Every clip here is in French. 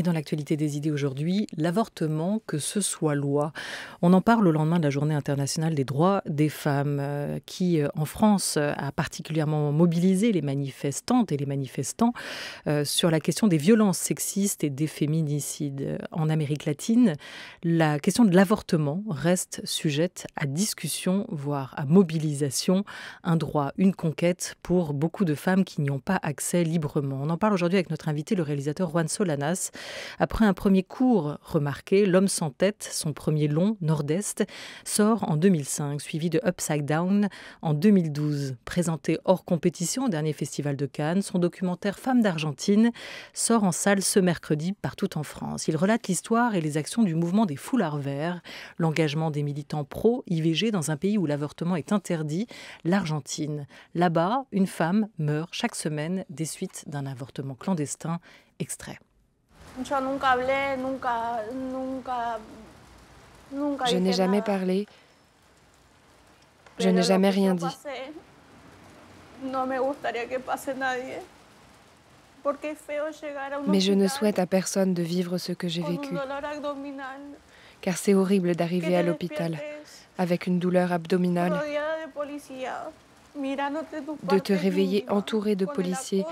Et dans l'actualité des idées aujourd'hui, l'avortement, que ce soit loi. On en parle au lendemain de la Journée internationale des droits des femmes, euh, qui euh, en France euh, a particulièrement mobilisé les manifestantes et les manifestants sur la question des violences sexistes et des féminicides. En Amérique latine, la question de l'avortement reste sujette à discussion, voire à mobilisation, un droit, une conquête pour beaucoup de femmes qui n'y ont pas accès librement. On en parle aujourd'hui avec notre invité, le réalisateur Juan Solanas après un premier court remarqué, L'homme sans tête, son premier long, Nord-Est, sort en 2005, suivi de Upside Down en 2012. Présenté hors compétition au dernier festival de Cannes, son documentaire Femmes d'Argentine sort en salle ce mercredi partout en France. Il relate l'histoire et les actions du mouvement des foulards verts, l'engagement des militants pro-IVG dans un pays où l'avortement est interdit, l'Argentine. Là-bas, une femme meurt chaque semaine des suites d'un avortement clandestin extrait je n'ai jamais parlé. Je n'ai jamais rien dit. Mais je ne souhaite à personne de vivre ce que j'ai vécu, car c'est horrible d'arriver à l'hôpital avec une douleur abdominale de te réveiller entouré de policiers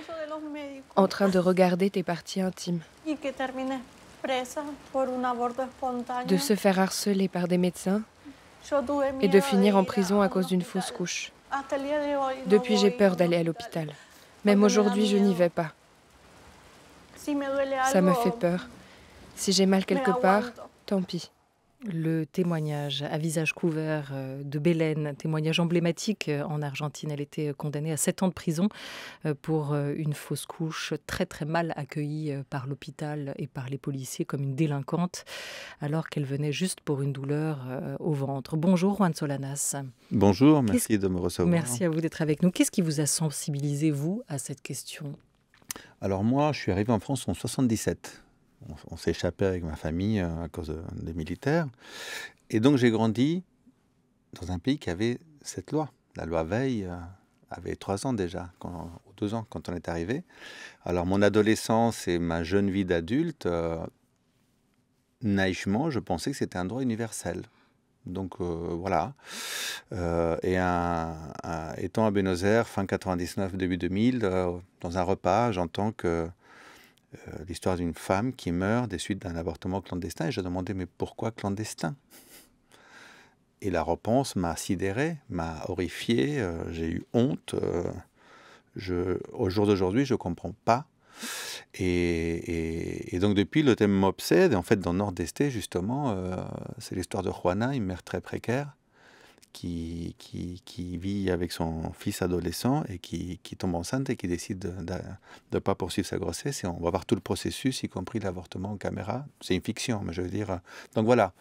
en train de regarder tes parties intimes, de se faire harceler par des médecins et de finir en prison à cause d'une fausse couche. Depuis, j'ai peur d'aller à l'hôpital. Même aujourd'hui, je n'y vais pas. Ça me fait peur. Si j'ai mal quelque part, tant pis le témoignage à visage couvert euh, de Bélène, témoignage emblématique euh, en Argentine. Elle était euh, condamnée à 7 ans de prison pour une fausse couche, très très mal accueillie par l'hôpital et par les policiers comme une délinquante, alors qu'elle venait juste pour une douleur au ventre. Bonjour Juan Solanas. Bonjour, merci de me recevoir. Merci à vous d'être avec nous. Qu'est-ce qui vous a sensibilisé, vous, à cette question Alors moi, je suis arrivé en France en 77 on, s'est échappé avec ma famille euh, à cause des militaires. Et donc j'ai grandi dans un pays qui avait cette loi. La loi Veil euh, avait trois ans déjà, ou deux ans quand on est arrivé. Alors mon adolescence et ma jeune vie d'adulte, euh, naïvement, je pensais que c'était un droit universel. Donc voilà. et étant à Buenos Aires, fin 99, début 2000, dans un repas, j'entends que euh, l'histoire d'une femme qui meurt des suites d'un avortement clandestin. Et je demandais, mais pourquoi clandestin Et la réponse m'a sidéré, m'a horrifié, euh, j'ai eu honte. Euh, je, au jour d'aujourd'hui, je ne comprends pas. Et, donc depuis, le thème m'obsède. et En fait, dans Nord-Esté, justement, c'est l'histoire de Juana, une mère très précaire, qui, qui, vit avec son fils adolescent et qui, tombe enceinte et qui décide de ne pas poursuivre sa grossesse. Et on va voir tout le processus, y compris l'avortement en caméra. C'est une fiction, mais je veux dire. Euh, donc voilà,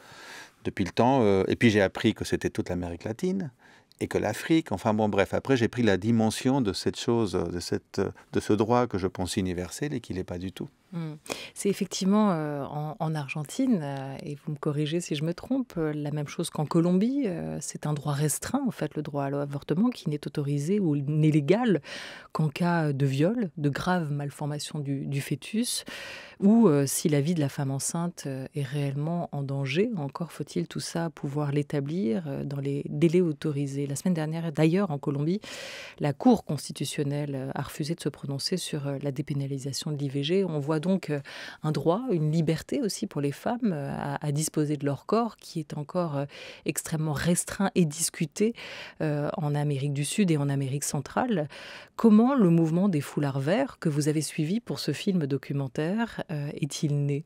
depuis le temps. Euh, et puis j'ai appris que c'était toute l'Amérique latine et que l'Afrique. Enfin bon, bref, après j'ai pris la dimension de cette chose, de, cette, de ce droit que je pense universel et qu'il n'est pas du tout. Mmh. C'est effectivement euh, en, Argentine, euh, et vous me corrigez si je me trompe, euh, la même chose qu'en Colombie. c'est un droit restreint, en fait, le droit à l'avortement qui n'est autorisé ou n'est légal qu'en cas de viol, de grave malformation du, du fœtus, ou si la vie de la femme enceinte est réellement en danger. Encore faut-il tout ça pouvoir l'établir dans les délais autorisés. La semaine dernière, d'ailleurs, en Colombie, la Cour constitutionnelle a refusé de se prononcer sur la dépénalisation de l'IVG. On voit donc donc euh, un droit, une liberté aussi pour les femmes euh, à, disposer de leur corps qui est encore euh, extrêmement restreint et discuté en Amérique du Sud et en Amérique centrale. Comment le mouvement des foulards verts que vous avez suivi pour ce film documentaire est-il né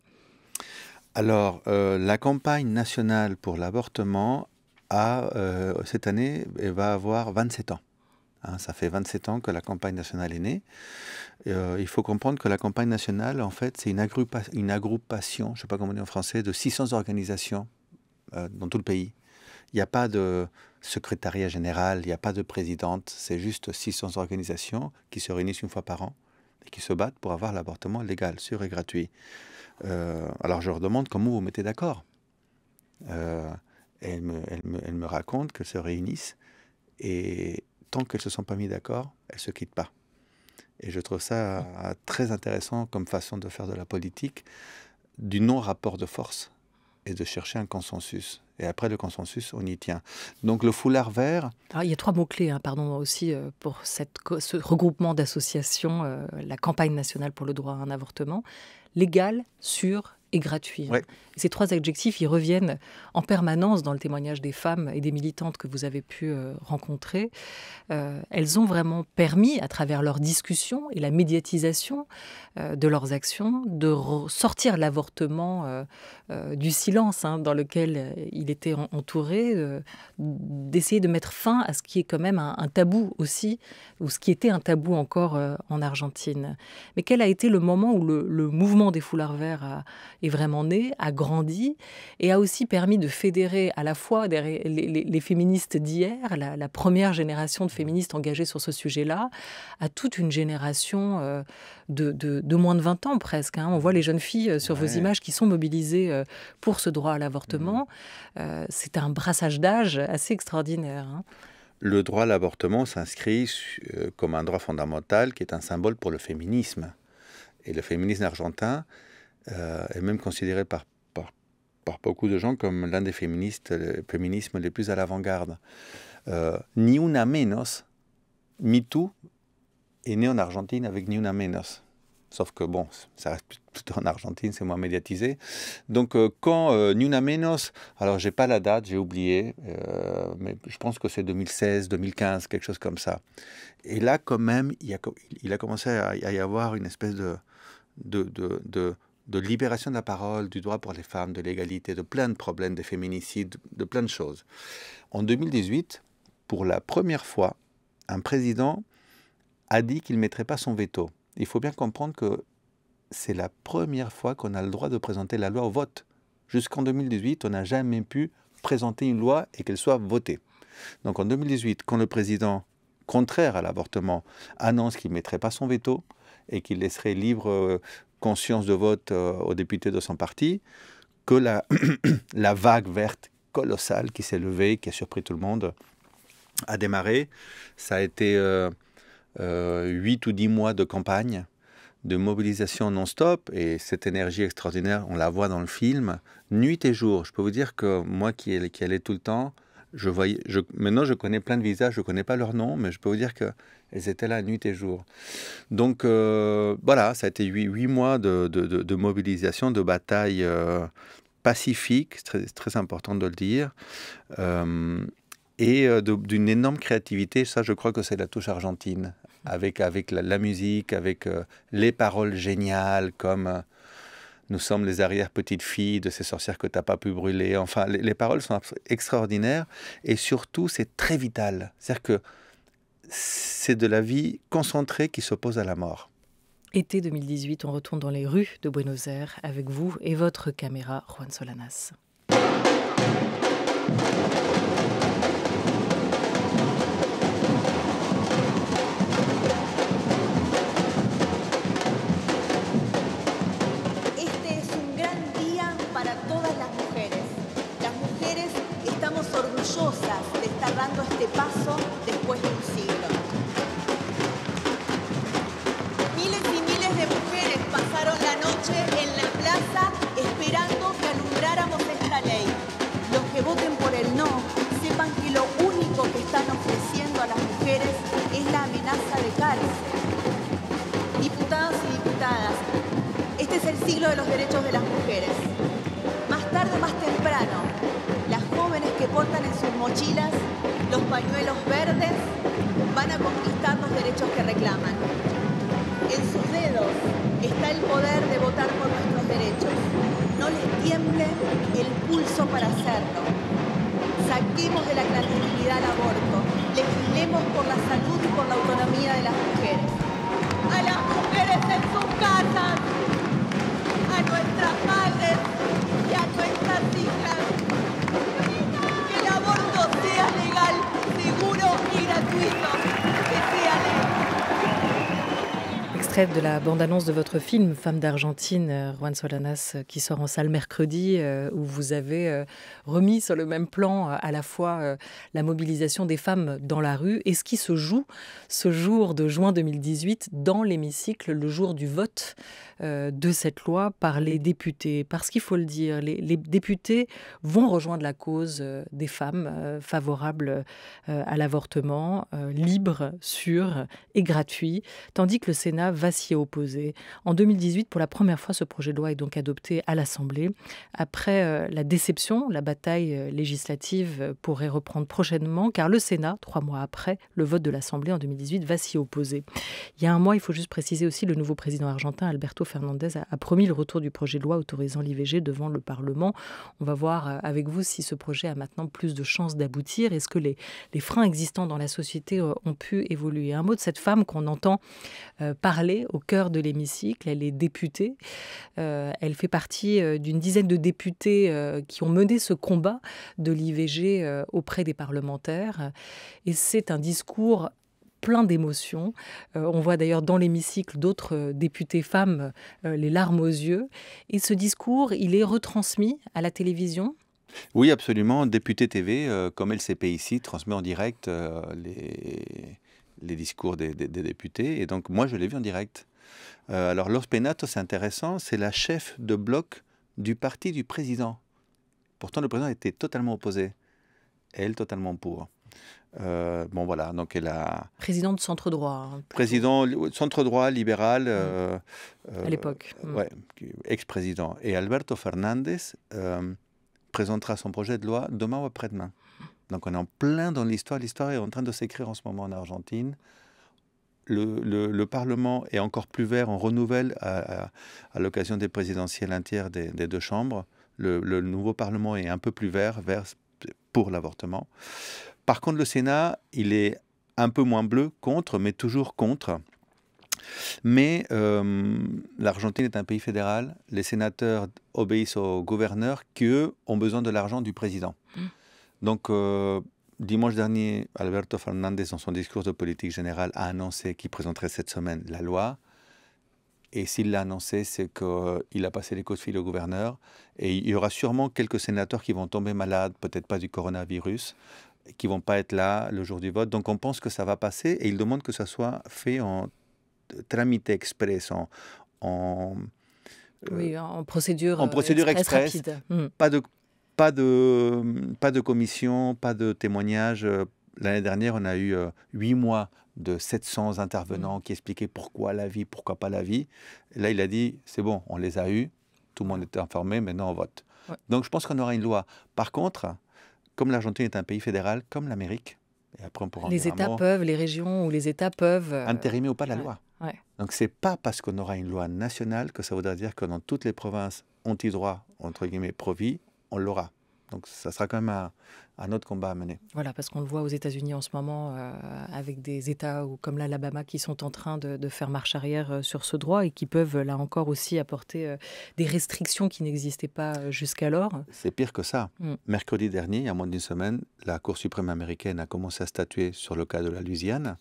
alors, la campagne nationale pour l'avortement a, cette année, va avoir 27 ans. Hein, ça fait 27 ans que la campagne nationale est née. Euh, il faut comprendre que la campagne nationale, en fait, c'est une, agrupa une, agrupation, je ne sais pas comment on dit en français, de 600 organisations euh, dans tout le pays. Il n'y a pas de secrétariat général, il n'y a pas de présidente, c'est juste 600 organisations qui se réunissent une fois par an et qui se battent pour avoir l'avortement légal, sûr et gratuit. Euh, alors je leur demande comment vous vous mettez d'accord. Euh, elle, me, raconte qu'elles se réunissent et, tant qu'elles ne se sont pas mises d'accord, elles ne se quittent pas. Et je trouve ça ah. euh, très intéressant comme façon de faire de la politique, du non-rapport de force et de chercher un consensus. Et après le consensus, on y tient. Donc le foulard vert. Ah, il y a trois mots-clés, hein, pardon, aussi euh, pour cette, ce regroupement d'associations, euh, la campagne nationale pour le droit à un avortement, légal, sûr Hein. et gratuit. Ces trois adjectifs, ils reviennent en permanence dans le témoignage des femmes et des militantes que vous avez pu euh, rencontrer. Euh, elles ont vraiment permis, à travers leur discussion et la médiatisation euh, de leurs actions, de sortir l'avortement du silence hein, dans lequel il était entouré, d'essayer de mettre fin à ce qui est quand même un, tabou aussi, ou ce qui était un tabou encore en Argentine. Mais quel a été le moment où le, le mouvement des foulards verts a est vraiment née, a grandi et a aussi permis de fédérer à la fois les, féministes d'hier, la, première génération de féministes engagées sur ce sujet-là, à toute une génération euh, de, moins de 20 ans presque. Hein. On voit les jeunes filles euh, sur vos images qui sont mobilisées euh, pour ce droit à l'avortement. Mmh. C'est un brassage d'âge assez extraordinaire. Hein. Le droit à l'avortement s'inscrit comme un droit fondamental qui est un symbole pour le féminisme. Et le féminisme argentin euh, et est même considéré par, par, beaucoup de gens comme l'un des féministes, les féminisme les plus à l'avant-garde. Euh, Ni una menos, MeToo est né en Argentine avec Ni menos. Sauf que bon, ça reste plutôt en Argentine, c'est moins médiatisé. Donc euh, quand euh, Niuna Menos, alors j'ai pas la date, j'ai oublié, mais je pense que c'est 2016, 2015, quelque chose comme ça. Et là quand même, il, a, il a, commencé à, y avoir une espèce de, de de libération de la parole, du droit pour les femmes, de l'égalité, de plein de problèmes, des féminicides, de plein de choses. En 2018, pour la première fois, un président a dit qu'il ne mettrait pas son veto. Il faut bien comprendre que c'est la première fois qu'on a le droit de présenter la loi au vote. Jusqu'en 2018, on n'a jamais pu présenter une loi et qu'elle soit votée. Donc en 2018, quand le président, contraire à l'avortement, annonce qu'il ne mettrait pas son veto et qu'il laisserait libre euh, conscience de vote euh, aux députés de son parti que la, vague verte colossale qui s'est levée, qui a surpris tout le monde, a démarré. Ça a été euh, euh, huit ou dix mois de campagne, de mobilisation non-stop, et cette énergie extraordinaire, on la voit dans le film, nuit et jour. Je peux vous dire que moi qui, qui allais tout le temps, je voyais, maintenant je connais plein de visages, je ne connais pas leurs noms, mais je peux vous dire que elles étaient là nuit et jour. Donc euh, voilà, ça a été huit, mois de, mobilisation, de bataille euh, pacifique, très, très important de le dire, euh, et d'une énorme créativité. Ça, je crois que c'est la touche argentine, avec, avec la, musique, avec les paroles géniales comme nous sommes les arrières petites filles de ces sorcières que t'as pas pu brûler. Enfin, les, les paroles sont extraordinaires et surtout, c'est très vital. C'est-à-dire que c'est de la vie concentrée qui s'oppose à la mort. Été 2018, on retourne dans les rues de Buenos Aires avec vous et votre caméra, Juan Solanas. de estar dando este paso los derechos de las mujeres. Más tarde más temprano, las jóvenes que portan en sus mochilas los pañuelos verdes van a conquistar los derechos que reclaman. En sus dedos está el poder de votar por nuestros derechos. No les tiemble el pulso para hacerlo. Saquemos de la clandestinidad el aborto. Legislemos por la salud y por la autonomía de las mujeres. ¡A las mujeres en sus casas! de la bande-annonce de votre film Femme d'Argentine, euh, Juan Solanas, euh, qui sort en salle mercredi, euh, où vous avez remis sur le même plan à la fois la mobilisation des femmes dans la rue et ce qui se joue ce jour de juin 2018 dans l'hémicycle, le jour du vote de cette loi par les députés. Parce qu'il faut le dire, les, les, députés vont rejoindre la cause des femmes favorables à l'avortement libre, sûr et gratuit, tandis que le Sénat va s'y opposer. En 2018, pour la première fois, ce projet de loi est donc adopté à l'Assemblée. Après euh, la déception, la bataille euh, législative euh, pourrait reprendre prochainement, car le Sénat, trois mois après le vote de l'Assemblée en 2018, va s'y opposer. Il y a un mois, il faut juste préciser aussi, le nouveau président argentin, Alberto Fernandez, a, promis le retour du projet de loi autorisant l'IVG devant le Parlement. On va voir avec vous si ce projet a maintenant plus de chances d'aboutir. Est-ce que les, freins existants dans la société ont pu évoluer Un mot de cette femme qu'on entend parler au cœur de l'hémicycle. Elle est députée. Euh, elle fait partie euh, d'une dizaine de députés euh, qui ont mené ce combat de l'IVG auprès des parlementaires. Et c'est un discours plein d'émotions. on voit d'ailleurs dans l'hémicycle d'autres députés femmes les larmes aux yeux. Et ce discours, il est retransmis à la télévision Oui, absolument. Député TV, comme LCP ici, transmet en direct les les discours des, députés. Et donc, moi, je l'ai vu en direct. Euh, alors, Los Penato, c'est intéressant, c'est la chef de bloc du parti du président. Pourtant, le président était totalement opposé. Elle, totalement pour. Euh, bon, voilà, donc elle a. Président de centre droit. Hein, président, centre droit libéral. Mm. Euh, à l'époque. Mm. Oui, ex-président. Et Alberto Fernandez présentera son projet de loi demain ou après-demain. Donc on est en plein dans l'histoire. L'histoire est en train de s'écrire en ce moment en Argentine. Le, Parlement est encore plus vert, on renouvelle à, l'occasion des présidentielles un des, deux chambres. Le, nouveau Parlement est un peu plus vert, vert pour l'avortement. Par contre, le Sénat, il est un peu moins bleu, contre, mais toujours contre. Mais euh, l'Argentine est un pays fédéral. Les sénateurs obéissent aux gouverneurs qui, eux, ont besoin de l'argent du président. Mmh. Donc, euh, dimanche dernier, Alberto Fernandez, dans son discours de politique générale, a annoncé qu'il présenterait cette semaine la loi. Et s'il l'a annoncé, c'est qu'il euh, il a passé les coups de fil au gouverneur. Et il y aura sûrement quelques sénateurs qui vont tomber malades, peut-être pas du coronavirus, qui vont pas être là le jour du vote. Donc on pense que ça va passer et il demande que ça soit fait en tramité express, en, en euh, en procédure, en procédure express. Hmm. Pas de pas de, euh, pas de commission, pas de témoignage. Euh, l'année dernière, on a eu euh, huit mois de 700 intervenants mm. qui expliquaient pourquoi la vie, pourquoi pas la vie. là, il a dit, c'est bon, on les a eus, tout le monde était informé, maintenant on vote. Donc je pense qu'on aura une loi. Par contre, comme l'Argentine est un pays fédéral, comme l'Amérique, et après on pourra Les États peuvent, les régions ou les États peuvent... Intérimer ou pas la loi. Ouais. Donc c'est pas parce qu'on aura une loi nationale que ça voudra dire que dans toutes les provinces anti-droit, entre guillemets, pro-vie, on l'aura. Donc ça sera quand même un, autre combat à mener. Voilà, parce qu'on le voit aux États-Unis en ce moment, euh, avec des États comme l'Alabama qui sont en train de, faire marche arrière euh, sur ce droit et qui peuvent, là encore aussi, apporter euh, des restrictions qui n'existaient pas jusqu'alors. C'est pire que ça. Mm. Mercredi dernier, il y a moins d'une semaine, la Cour suprême américaine a commencé à statuer sur le cas de la Louisiane.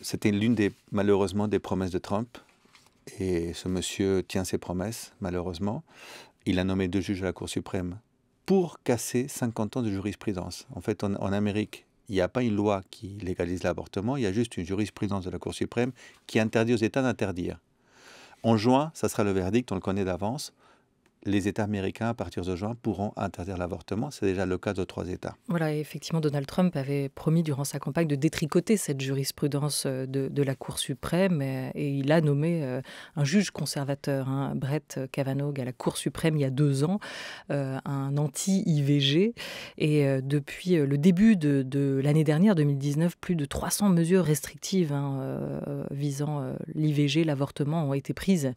C'était l'une des, malheureusement, des promesses de Trump. Et ce monsieur tient ses promesses, malheureusement il a nommé deux juges à la Cour suprême pour casser 50 ans de jurisprudence. En fait, en, Amérique, il n'y a pas une loi qui légalise l'avortement, il y a juste une jurisprudence de la Cour suprême qui interdit aux États d'interdire. En juin, ça sera le verdict, on le connaît d'avance les États américains, à partir de juin, pourront interdire l'avortement. C'est déjà le cas de trois États. Voilà, effectivement, Donald Trump avait promis durant sa campagne de détricoter cette jurisprudence euh, de, la Cour suprême, euh, et, il a nommé euh, un juge conservateur, hein, Brett Kavanaugh, à la Cour suprême il y a deux ans, un anti-IVG. Et depuis le début de, l'année dernière, 2019, plus de 300 mesures restrictives hein, visant l'IVG, l'avortement, ont été prises,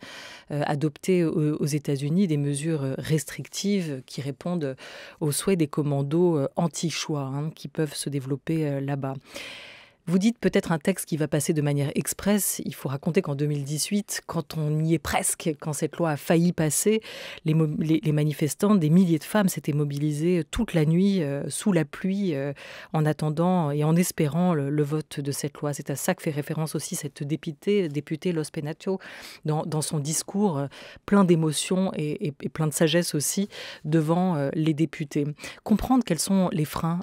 adoptées aux, aux États-Unis, des mesures mesures euh, restrictives qui répondent aux souhaits des commandos euh, anti-choix hein, qui peuvent se développer euh, là-bas. Vous dites peut-être un texte qui va passer de manière expresse. Il faut raconter qu'en 2018, quand on y est presque, quand cette loi a failli passer, les, manifestants, des milliers de femmes s'étaient mobilisées euh, toute la nuit, euh, sous la pluie, euh, en attendant et en espérant le, vote de cette loi. C'est à ça que fait référence aussi cette députée, députée Los Penatio, dans, son discours plein d'émotion et, plein de sagesse aussi devant les députés. Comprendre quels sont les freins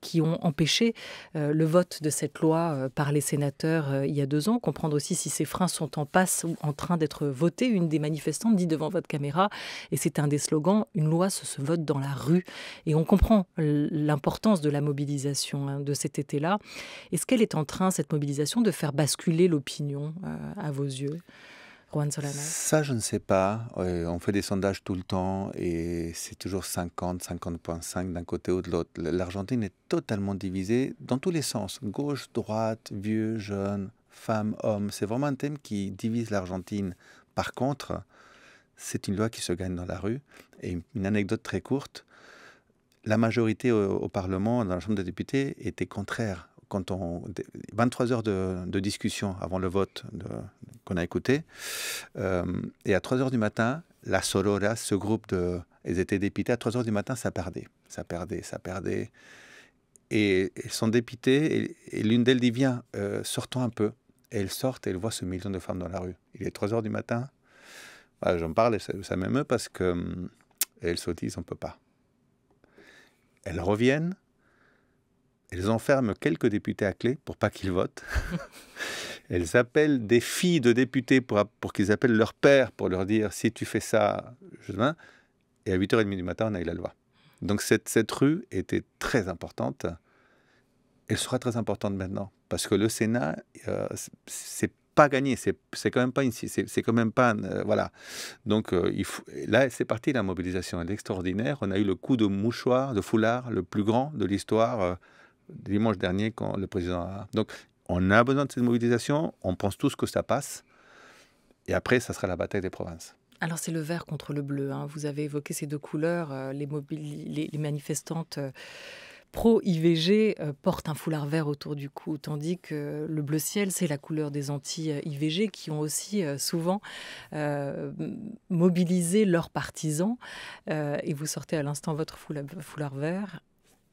qui ont empêché le vote de cette loi loi euh, par les sénateurs euh, il y a deux ans, comprendre aussi si ces freins sont en passe ou en train d'être votés. Une des manifestantes dit devant votre caméra, et c'est un des slogans, une loi se, vote dans la rue. Et on comprend l'importance de la mobilisation hein, de cet été-là. Est-ce qu'elle est en train, cette mobilisation, de faire basculer l'opinion euh, à vos yeux ça, je ne sais pas. Euh, on fait des sondages tout le temps et c'est toujours 50, 50.5 d'un côté ou de l'autre. L'Argentine est totalement divisée dans tous les sens. Gauche, droite, vieux, jeune, femme, homme. C'est vraiment un thème qui divise l'Argentine. Par contre, c'est une loi qui se gagne dans la rue. Et une anecdote très courte, la majorité au, au Parlement, dans la Chambre des députés, était contraire quand on 23 heures de, discussion avant le vote qu'on a écouté, euh, et à 3 heures du matin, la Sorora, ce groupe de, ils étaient dépités à 3 heures du matin, ça perdait, ça perdait, ça perdait, et ils sont dépités. et, l'une d'elles dit viens, euh, sortons un peu, et elles sortent et elles voient ce million de femmes dans la rue. Il est 3 heures du matin, bah, j'en parle et ça, m'émeut parce que euh, elles se disent on peut pas. Elles reviennent elles enferment quelques députés à clé pour pas qu'ils votent. Elles appellent des filles de députés pour, qu'ils appellent leur père pour leur dire si tu fais ça, je viens ». Et à 8h30 du matin, on a eu la loi. Donc cette, rue était très importante. Elle sera très importante maintenant parce que le Sénat, euh, c'est pas gagné. C'est quand même pas une, c'est quand même pas euh, voilà. Donc euh, là c'est parti la mobilisation, est extraordinaire. On a eu le coup de mouchoir, de foulard le plus grand de l'histoire dimanche dernier quand le président a... Donc on a besoin de cette mobilisation, on pense tous que ça passe, et après ça sera la bataille des provinces. Alors c'est le vert contre le bleu, hein. vous avez évoqué ces deux couleurs, euh, les, manifestantes... Euh, pro-IVG euh, portent un foulard vert autour du cou, tandis que le bleu ciel, c'est la couleur des anti-IVG qui ont aussi souvent mobilisé leurs partisans. et vous sortez à l'instant votre foulard vert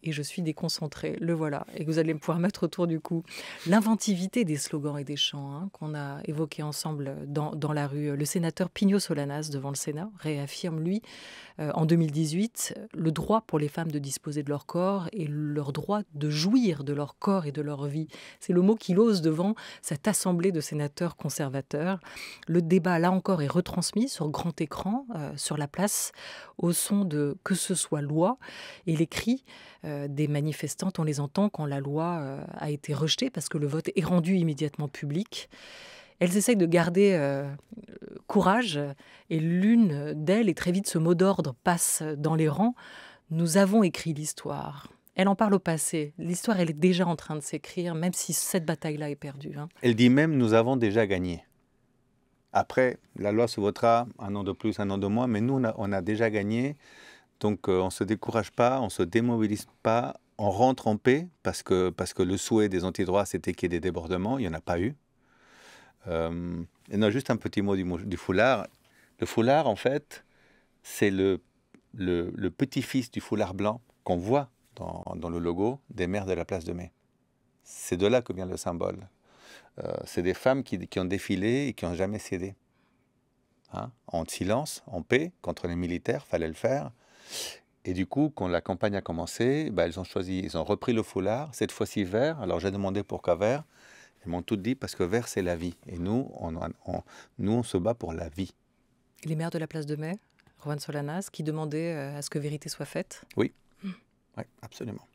et je suis déconcentré. Le voilà. Et vous allez pouvoir mettre autour du cou. L'inventivité des slogans et des chants hein, qu'on a évoqués ensemble dans, dans, la rue. Le sénateur Pigno Solanas, devant le Sénat, réaffirme, lui, euh, en 2018, le droit pour les femmes de disposer de leur corps et leur droit de jouir de leur corps et de leur vie. C'est le mot qu'il ose devant cette assemblée de sénateurs conservateurs. Le débat, là encore, est retransmis sur grand écran, euh, sur la place, au son de que ce soit loi. Et les cris. Euh, euh, des manifestantes, on les entend quand la loi euh, a été rejetée parce que le vote est rendu immédiatement public. Elles essayent de garder euh, courage et l'une d'elles, et très vite ce mot d'ordre passe dans les rangs, nous avons écrit l'histoire. Elle en parle au passé. L'histoire, elle est déjà en train de s'écrire, même si cette bataille-là est perdue. Hein. Elle dit même, nous avons déjà gagné. Après, la loi se votera un an de plus, un an de moins, mais nous, on a déjà gagné. Donc euh, on ne se décourage pas, on ne se démobilise pas, on rentre en paix parce que, parce que le souhait des anti antidroits, c'était qu'il y ait des débordements. Il n'y en a pas eu. Euh, et non, juste un petit mot du, foulard. Le foulard, en fait, c'est le, petit-fils du foulard blanc qu'on voit dans, le logo des mères de la place de mai. C'est de là que vient le symbole. Euh, c'est des femmes qui, ont défilé et qui n'ont jamais cédé. Hein, en silence, en paix, contre les militaires, fallait le faire. Et du coup, quand la campagne a commencé, bah, ont choisi, ils ont repris le foulard, cette fois-ci vert. Alors j'ai demandé pourquoi vert. Ils m'ont tout dit parce que vert, c'est la vie. Et nous on, on, nous, on se bat pour la vie. Les maires de la place de mai, Juan Solanas, qui demandaient euh, à ce que vérité soit faite Oui, hmm. absolument.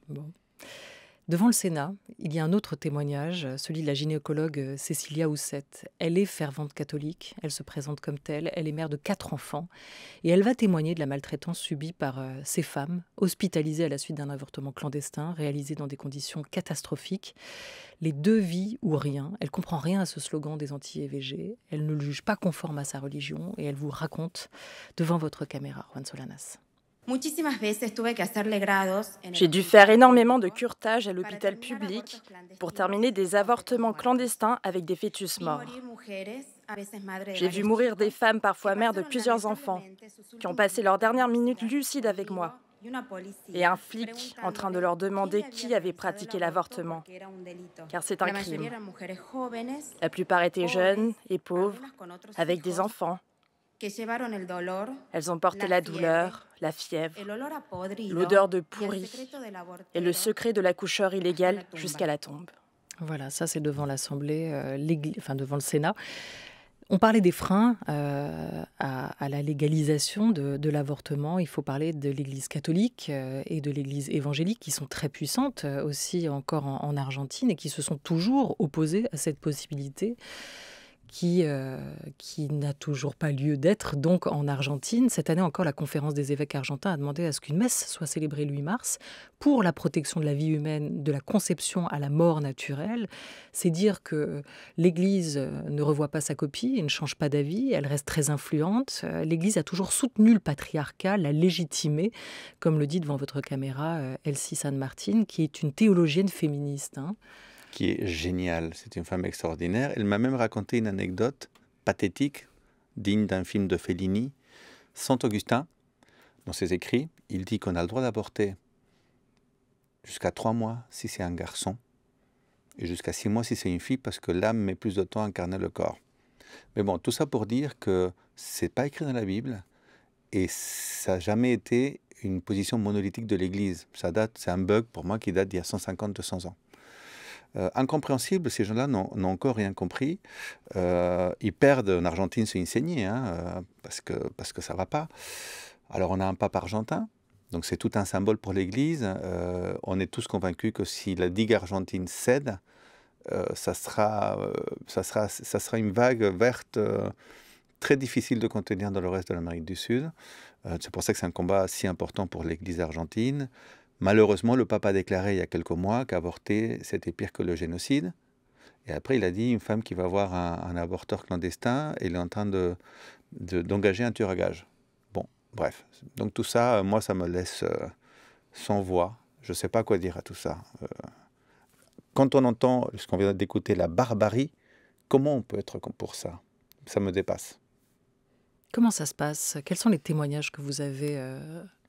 Devant le Sénat, il y a un autre témoignage, celui de la gynécologue euh, Cécilia Houssette. Elle est fervente catholique, elle se présente comme telle, elle est mère de quatre enfants, et elle va témoigner de la maltraitance subie par euh, ces femmes, hospitalisées à la suite d'un avortement clandestin, réalisé dans des conditions catastrophiques. Les deux vies ou rien, elle comprend rien à ce slogan des anti-EVG, elle ne le juge pas conforme à sa religion, et elle vous raconte devant votre caméra, Juan Solanas. J'ai dû faire énormément de curtages à l'hôpital public pour terminer des avortements clandestins avec des fœtus morts. J'ai vu mourir des femmes, parfois mères de plusieurs enfants, qui ont passé leurs dernières minutes lucides avec moi, et un flic en train de leur demander qui avait pratiqué l'avortement, car c'est un crime. La plupart étaient jeunes et pauvres, avec des enfants. Elles ont porté la douleur, la fièvre, l'odeur de pourri et le secret de l'accoucheur illégal jusqu'à la tombe. Voilà, ça c'est devant l'Assemblée, euh, enfin devant le Sénat. On parlait des freins euh, à, la légalisation de, l'avortement. Il faut parler de l'Église catholique euh, et de l'Église évangélique qui sont très puissantes aussi encore en, en, Argentine et qui se sont toujours opposées à cette possibilité qui, euh, qui n'a toujours pas lieu d'être, donc en Argentine. Cette année encore, la conférence des évêques argentins a demandé à ce qu'une messe soit célébrée le 8 mars pour la protection de la vie humaine, de la conception à la mort naturelle. C'est dire que l'Église ne revoit pas sa copie et ne change pas d'avis, elle reste très influente. L'Église a toujours soutenu le patriarcat, l'a légitimé, comme le dit devant votre caméra euh, Elsie San Martin, qui est une théologienne féministe. Hein qui est géniale. C'est une femme extraordinaire. Elle m'a même raconté une anecdote pathétique, digne d'un film de Fellini. Saint Augustin, dans ses écrits, il dit qu'on a le droit d'apporter jusqu'à trois mois si c'est un garçon et jusqu'à six mois si c'est une fille parce que l'âme met plus de temps à incarner le corps. Mais bon, tout ça pour dire que c'est pas écrit dans la Bible et ça n'a jamais été une position monolithique de l'Église. Ça date, c'est un bug pour moi qui date d'il y a 150-200 ans. Euh, incompréhensible, ces gens-là n'ont encore rien compris. Euh, ils perdent en Argentine, c'est une hein, euh, parce, que, parce que ça ne va pas. Alors on a un pape argentin, donc c'est tout un symbole pour l'Église. on est tous convaincus que si la digue argentine cède, ça, sera, ça, sera, ça sera une vague verte très difficile de contenir dans le reste de l'Amérique du Sud. c'est pour ça que c'est un combat si important pour l'Église argentine. Malheureusement, le papa a déclaré il y a quelques mois qu'avorter, c'était pire que le génocide. Et après, il a dit une femme qui va voir un, aborteur avorteur clandestin, il est en train d'engager de, un tueur Bon, bref. Donc tout ça, euh, moi, ça me laisse euh, sans voix. Je ne sais pas quoi dire à tout ça. Euh, quand on entend ce qu'on vient d'écouter, la barbarie, comment on peut être pour ça Ça me dépasse. Comment ça se passe Quels sont les témoignages que vous avez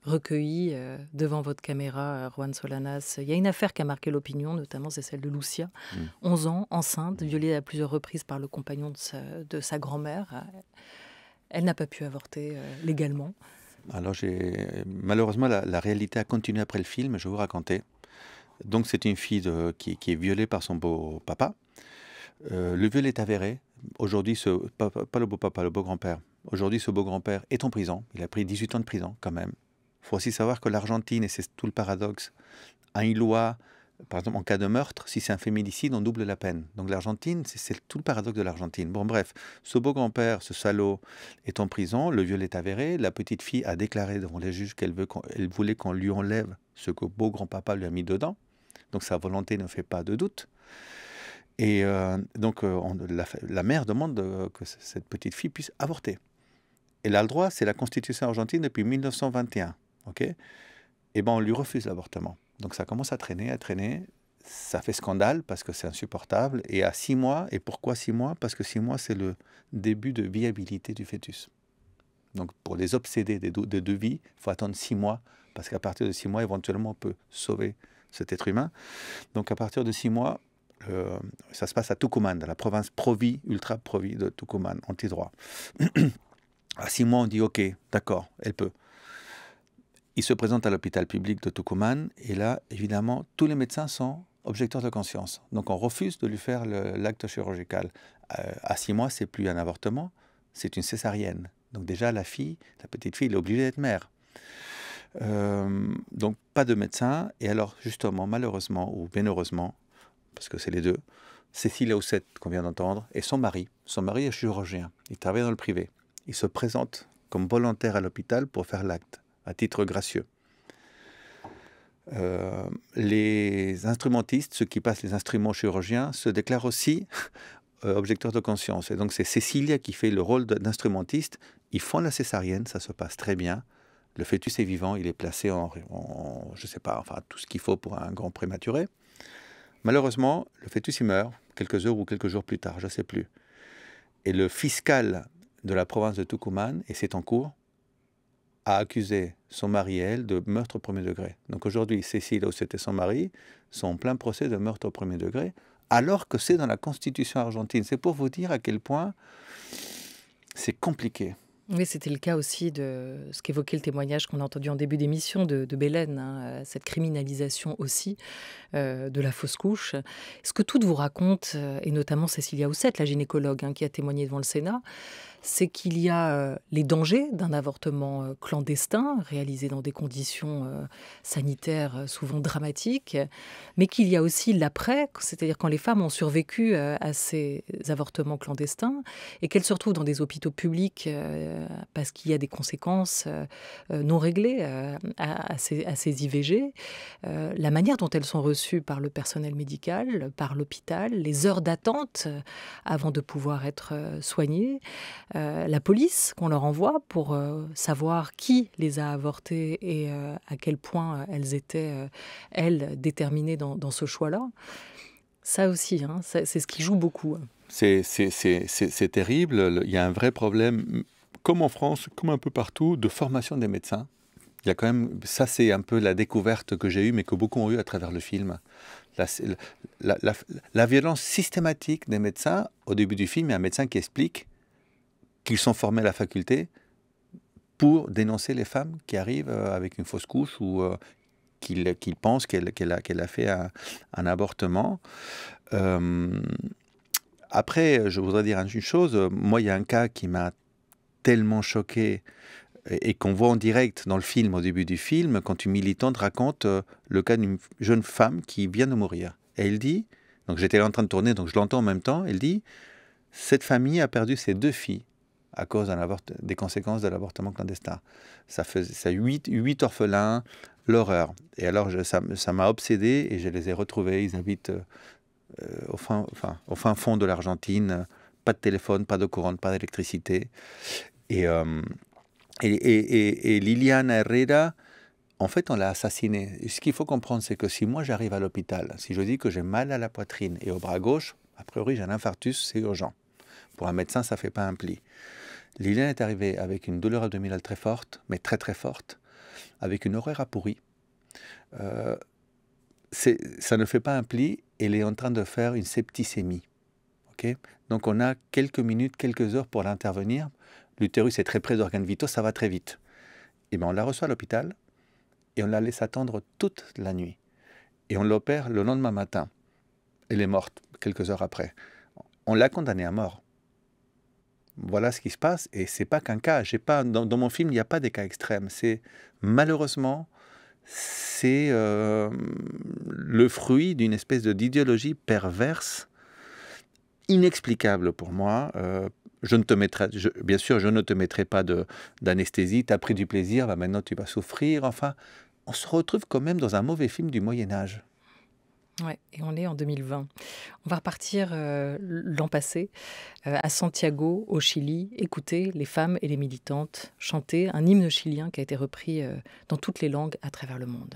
recueilli euh, devant votre caméra, euh, Juan Solanas. Il y a une affaire qui a marqué l'opinion, notamment c'est celle de Lucia, 11 mm. ans, enceinte, mm. violée à plusieurs reprises par le compagnon de sa, grand-mère. Elle n'a pas pu avorter euh, légalement. Alors malheureusement la, réalité a continué après le film, je vais vous raconter. Donc c'est une fille qui, est violée par son beau papa. le viol est avéré. Aujourd'hui, ce pas le beau papa, le beau grand-père. Aujourd'hui, ce beau grand-père est en prison. Il a pris 18 ans de prison quand même faut aussi savoir que l'Argentine, et c'est tout le paradoxe, a une loi, par exemple en cas de meurtre, si c'est un féminicide, on double la peine. Donc l'Argentine, c'est tout le paradoxe de l'Argentine. Bon bref, ce beau grand-père, ce salaud, est en prison, le viol est avéré, la petite fille a déclaré devant les juges qu'elle voulait qu'on lui enlève ce que beau grand-papa lui a mis dedans. Donc sa volonté ne fait pas de doute. Et euh, donc euh, on, la, mère demande que cette petite fille puisse avorter. Elle a le droit, c'est la constitution argentine depuis 1921 ok Et eh ben on lui refuse l'avortement. Donc ça commence à traîner, à traîner. Ça fait scandale parce que c'est insupportable. Et à six mois, et pourquoi six mois Parce que six mois, c'est le début de viabilité du fœtus. Donc pour les obsédés des deux, vies, il faut attendre six mois, parce qu'à partir de six mois, éventuellement, on peut sauver cet être humain. Donc à partir de six mois, euh, ça se passe à Tucumán, dans la province Provi, ultra Provi de Tucumán, anti-droit. à six mois, on dit OK, d'accord, elle peut. Il se présente à l'hôpital public de Tucumán et là, évidemment, tous les médecins sont objecteurs de conscience. Donc on refuse de lui faire l'acte chirurgical. Euh, à six mois, c'est plus un avortement, c'est une césarienne. Donc déjà, la fille, la petite fille, est obligée d'être mère. Euh, donc pas de médecin. Et alors justement, malheureusement ou bienheureusement, parce que c'est les deux, Cécile Oussette qu'on vient d'entendre et son mari. Son mari est chirurgien. Il travaille dans le privé. Il se présente comme volontaire à l'hôpital pour faire l'acte à titre gracieux. Euh, les instrumentistes, ceux qui passent les instruments chirurgiens, se déclarent aussi euh, objecteurs de conscience. Et donc c'est Cécilia qui fait le rôle d'instrumentiste. Ils font la césarienne, ça se passe très bien. Le fœtus est vivant, il est placé en, en je sais pas, enfin tout ce qu'il faut pour un grand prématuré. Malheureusement, le fœtus y meurt quelques heures ou quelques jours plus tard, je ne sais plus. Et le fiscal de la province de Tucumán, et c'est en cours, a accusé son mari et elle de meurtre au premier degré. Donc aujourd'hui, Cécile, où et son mari, sont en plein procès de meurtre au premier degré, alors que c'est dans la constitution argentine. C'est pour vous dire à quel point c'est compliqué. Oui, c'était le cas aussi de ce qu'évoquait le témoignage qu'on a entendu en début d'émission de, de Bélène, hein, euh, cette criminalisation aussi euh, de la fausse couche. Ce que toutes vous racontent, euh, et notamment Cécilia Housset, la gynécologue hein, qui a témoigné devant le Sénat, c'est qu'il y a euh, les dangers d'un avortement euh, clandestin, réalisé dans des conditions euh, sanitaires souvent dramatiques, mais qu'il y a aussi l'après, c'est-à-dire quand les femmes ont survécu à ces avortements clandestins et qu'elles se retrouvent dans des hôpitaux publics parce qu'il y a des conséquences non réglées à ces, IVG, la manière dont elles sont reçues par le personnel médical, par l'hôpital, les heures d'attente avant de pouvoir être soignées. Euh, la police qu'on leur envoie pour euh, savoir qui les a avortées et euh, à quel point elles étaient, elles, déterminées dans, ce choix-là. Ça aussi, hein, c'est ce qui joue beaucoup. Hein. C'est terrible. Il y a un vrai problème, comme en France, comme un peu partout, de formation des médecins. Il y a quand même, ça c'est un peu la découverte que j'ai eue, mais que beaucoup ont eue à travers le film. la, violence systématique des médecins, au début du film, il y a un médecin qui explique qu'ils sont formés à la faculté pour dénoncer les femmes qui arrivent euh, avec une fausse couche ou euh, qu'ils pensent qu'elle a, a, fait un, abortement. Euh, après, je voudrais dire une chose. Moi, il y a un cas qui m'a tellement choqué et, qu'on voit en direct dans le film, au début du film, quand une militante raconte le cas d'une jeune femme qui vient de mourir. Et elle dit, donc j'étais en train de tourner, donc je l'entends en même temps, elle dit, cette famille a perdu ses deux filles à cause des conséquences de l'avortement clandestin. Ça faisait ça, huit orphelins, l'horreur. Et alors, ça m'a obsédé et je les ai retrouvés. Ils habitent euh, au, fin, enfin, au fin fond de l'Argentine. Pas de téléphone, pas de courant, pas d'électricité. Euh, et, et, et, Liliana Herrera, en fait, on l'a assassinée. Ce qu'il faut comprendre, c'est que si moi j'arrive à l'hôpital, si je dis que j'ai mal à la poitrine et au bras gauche, a priori j'ai un infarctus, c'est urgent. Pour un médecin, ça ne fait pas un pli. Liliane est arrivée avec une douleur abdominale très forte, mais très très forte, avec une horreur à pourri. Euh, ça ne fait pas un pli, elle est en train de faire une septicémie. Donc on a quelques minutes, quelques heures pour l'intervenir. L'utérus est très près d'organes vitaux, ça va très vite. Et eh ben, on la reçoit à l'hôpital et on la laisse attendre toute la nuit. Et on l'opère le lendemain matin. Elle est morte quelques heures après. On l'a condamnée à mort voilà ce qui se passe. Et c'est pas qu'un cas. J'ai pas dans, mon film, il n'y a pas des cas extrêmes. C'est malheureusement c'est euh, le fruit d'une espèce d'idéologie perverse, inexplicable pour moi. Euh, je ne te mettrai, bien sûr, je ne te mettrai pas d'anesthésie. Tu as pris du plaisir, bah, maintenant tu vas souffrir. Enfin, on se retrouve quand même dans un mauvais film du Moyen Âge et on est en 2020. On va repartir euh, l'an passé euh, à Santiago, au Chili, écouter les femmes et les militantes chanter un hymne chilien qui a été repris euh, dans toutes les langues à travers le monde.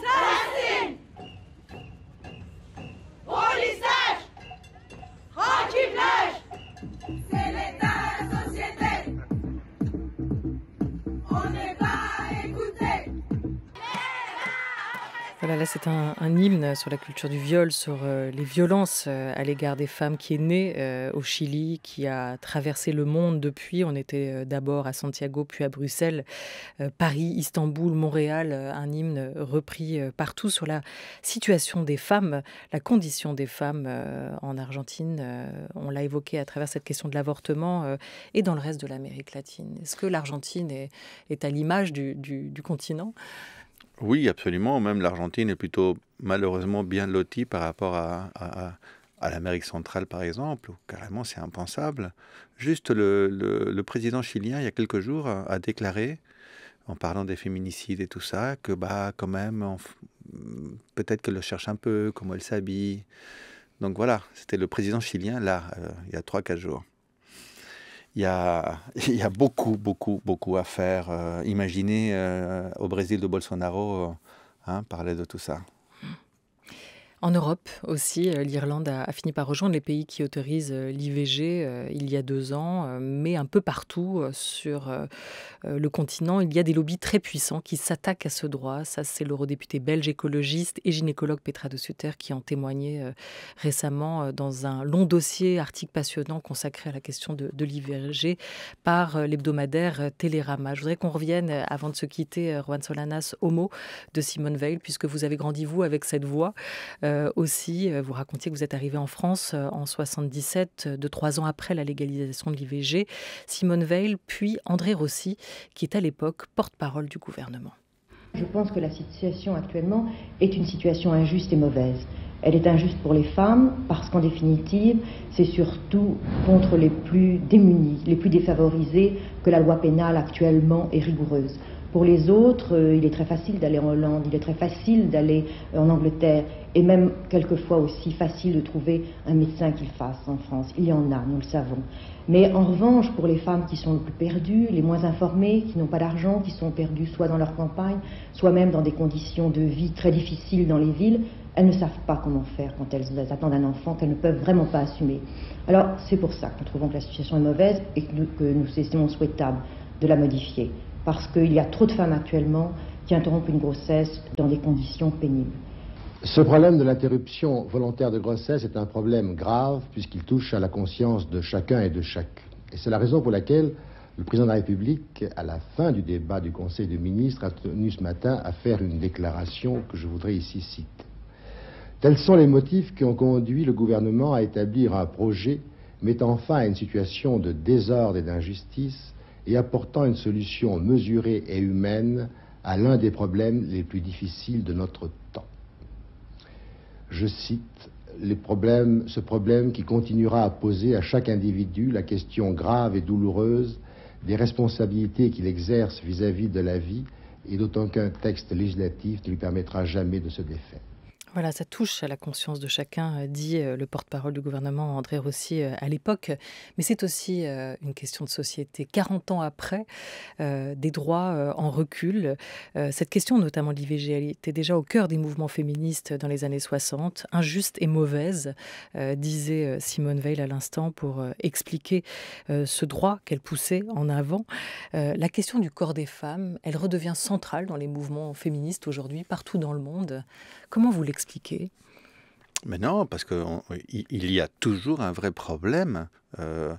c'est un, hymne sur la culture du viol, sur euh, les violences euh, à l'égard des femmes qui est née euh, au Chili, qui a traversé le monde depuis. On était d'abord à Santiago, puis à Bruxelles, Paris, Istanbul, Montréal. un hymne repris partout sur la situation des femmes, la condition des femmes en Argentine. on l'a évoqué à travers cette question de l'avortement et dans le reste de l'Amérique latine. Est-ce que l'Argentine est, à l'image du continent oui, absolument. Même l'Argentine est plutôt malheureusement bien lotie par rapport à, l'Amérique centrale, par exemple, carrément c'est impensable. Juste le, président chilien, il y a quelques jours, a déclaré, en parlant des féminicides et tout ça, que bah quand même, peut-être qu'elle le cherche un peu, comment elle s'habille. Donc voilà, c'était le président chilien, là, euh, il y a 3-4 jours il y, a, beaucoup, beaucoup, beaucoup à faire. Euh, imaginez euh, au Brésil de Bolsonaro euh, hein, parler de tout ça. En Europe aussi, euh, l'Irlande a, fini par rejoindre les pays qui autorisent euh, l'IVG euh, il y a deux ans, mais un peu partout sur le continent, il y a des lobbies très puissants qui s'attaquent à ce droit. Ça, c'est l'eurodéputé belge écologiste et gynécologue Petra de Sutter qui en témoignait récemment dans un long dossier, article passionnant consacré à la question de, l'IVG par l'hebdomadaire Télérama. Je voudrais qu'on revienne, avant de se quitter, Juan Solanas, au mot de Simone Veil, puisque vous avez grandi, vous, avec cette voix. Euh, aussi, euh, vous racontiez que vous êtes arrivé en France euh, en 77, de trois ans après la légalisation de l'IVG. Simone Veil, puis André Rossi, qui est à l'époque porte-parole du gouvernement. Je pense que la situation actuellement est une situation injuste et mauvaise. Elle est injuste pour les femmes parce qu'en définitive, c'est surtout contre les plus démunis, les plus défavorisés que la loi pénale actuellement est rigoureuse. Pour les autres, euh, il est très facile d'aller en Hollande, il est très facile d'aller euh, en Angleterre, et même quelquefois aussi facile de trouver un médecin qui fasse en France. Il y en a, nous le savons. Mais en revanche, pour les femmes qui sont le plus perdues, les moins informées, qui n'ont pas d'argent, qui sont perdues soit dans leur campagne, soit même dans des conditions de vie très difficiles dans les villes, elles ne savent pas comment faire quand elles attendent un enfant qu'elles ne peuvent vraiment pas assumer. Alors c'est pour ça que nous trouvons que la situation est mauvaise et que nous, que nous estimons souhaitable de la modifier parce qu'il y a trop de femmes actuellement qui interrompent une grossesse dans des conditions pénibles. Ce problème de l'interruption volontaire de grossesse est un problème grave puisqu'il touche à la conscience de chacun et de chacune. Et c'est la raison pour laquelle le président de la République, à la fin du débat du Conseil des ministres, a tenu ce matin à faire une déclaration que je voudrais ici citer. Tels sont les motifs qui ont conduit le gouvernement à établir un projet mettant fin à une situation de désordre et d'injustice et apportant une solution mesurée et humaine à l'un des problèmes les plus difficiles de notre temps. Je cite ce problème qui continuera à poser à chaque individu la question grave et douloureuse des responsabilités qu'il exerce vis-à-vis -vis de la vie et d'autant qu'un texte législatif ne lui permettra jamais de se défaire. Voilà, ça touche à la conscience de chacun, euh, dit euh, le porte-parole du gouvernement André Rossi euh, à l'époque. Mais c'est aussi une question de société. 40 ans après, des droits en recul. Cette question, notamment de l'IVG, était déjà au cœur des mouvements féministes dans les années 60. Injuste et mauvaise, disait Simone Veil à l'instant pour expliquer ce droit qu'elle poussait en avant. La question du corps des femmes, elle redevient centrale dans les mouvements féministes aujourd'hui, partout dans le monde. Comment vous mais non, parce qu'il y a toujours un vrai problème. Euh,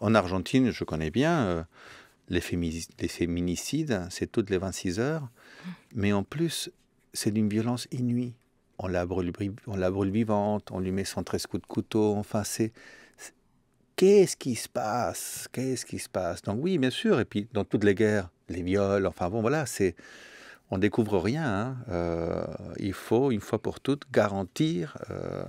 en Argentine, je connais bien, euh, les, les, féminicides, c'est toutes les 26 heures. Mais en plus, c'est d'une violence inouïe. On la, brûle, on la brûle vivante, on lui met 113 coups de couteau, enfin c'est qu'est-ce qui se passe Qu'est-ce qui se passe Donc oui, bien sûr. Et puis dans toutes les guerres, les viols, enfin bon, voilà, c'est on découvre rien. Hein. Euh, il faut, une fois pour toutes, garantir euh,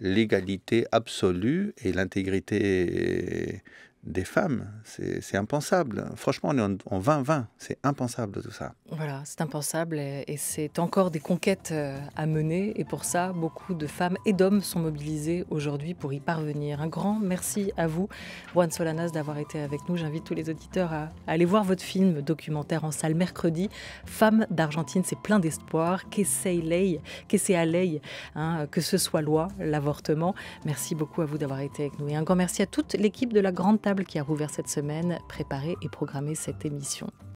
l'égalité absolue et l'intégrité des femmes. C'est impensable. Franchement, on est en 2020. C'est impensable tout ça. Voilà, c'est impensable et, c'est encore des conquêtes euh, à mener. Et pour ça, beaucoup de femmes et d'hommes sont mobilisés aujourd'hui pour y parvenir. Un grand merci à vous, Juan Solanas, d'avoir été avec nous. J'invite tous les auditeurs à, aller voir votre film documentaire en salle mercredi. Femmes d'Argentine, c'est plein d'espoir. Qu'essaye qu'essaye hein, que ce soit loi, l'avortement. Merci beaucoup à vous d'avoir été avec nous. Et un grand merci à toute l'équipe de la Grande Table qui a rouvert cette semaine, préparé et programmé cette émission.